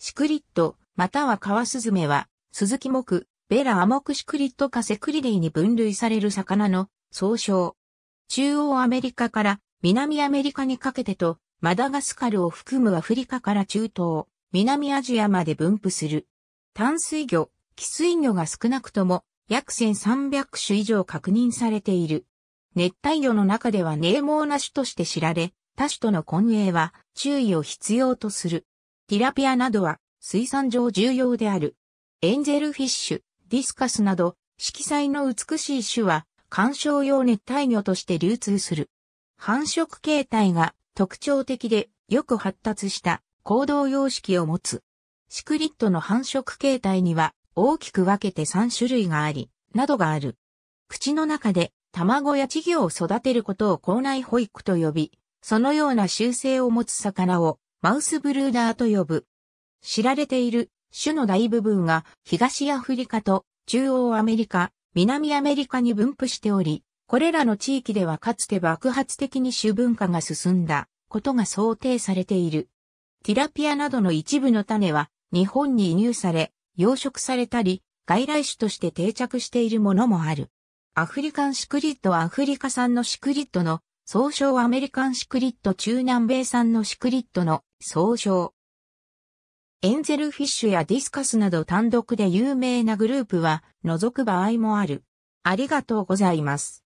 シクリット、またはカワスズメは、鈴木木、ベラアモクシクリットかセクリデイに分類される魚の総称。中央アメリカから南アメリカにかけてと、マダガスカルを含むアフリカから中東、南アジアまで分布する。淡水魚、寄水魚が少なくとも約1300種以上確認されている。熱帯魚の中では冷毛な種として知られ、他種との混泳は注意を必要とする。ティラピアなどは水産上重要である。エンゼルフィッシュ、ディスカスなど色彩の美しい種は観賞用熱帯魚として流通する。繁殖形態が特徴的でよく発達した行動様式を持つ。シクリットの繁殖形態には大きく分けて3種類があり、などがある。口の中で卵や稚魚を育てることを口内保育と呼び、そのような習性を持つ魚をマウスブルーダーと呼ぶ。知られている種の大部分が東アフリカと中央アメリカ、南アメリカに分布しており、これらの地域ではかつて爆発的に種文化が進んだことが想定されている。ティラピアなどの一部の種は日本に輸入され、養殖されたり、外来種として定着しているものもある。アフリカンシクリッドはアフリカ産のシクリッドの総称アメリカンシクリット中南米産のシクリットの総称。エンゼルフィッシュやディスカスなど単独で有名なグループは除く場合もある。ありがとうございます。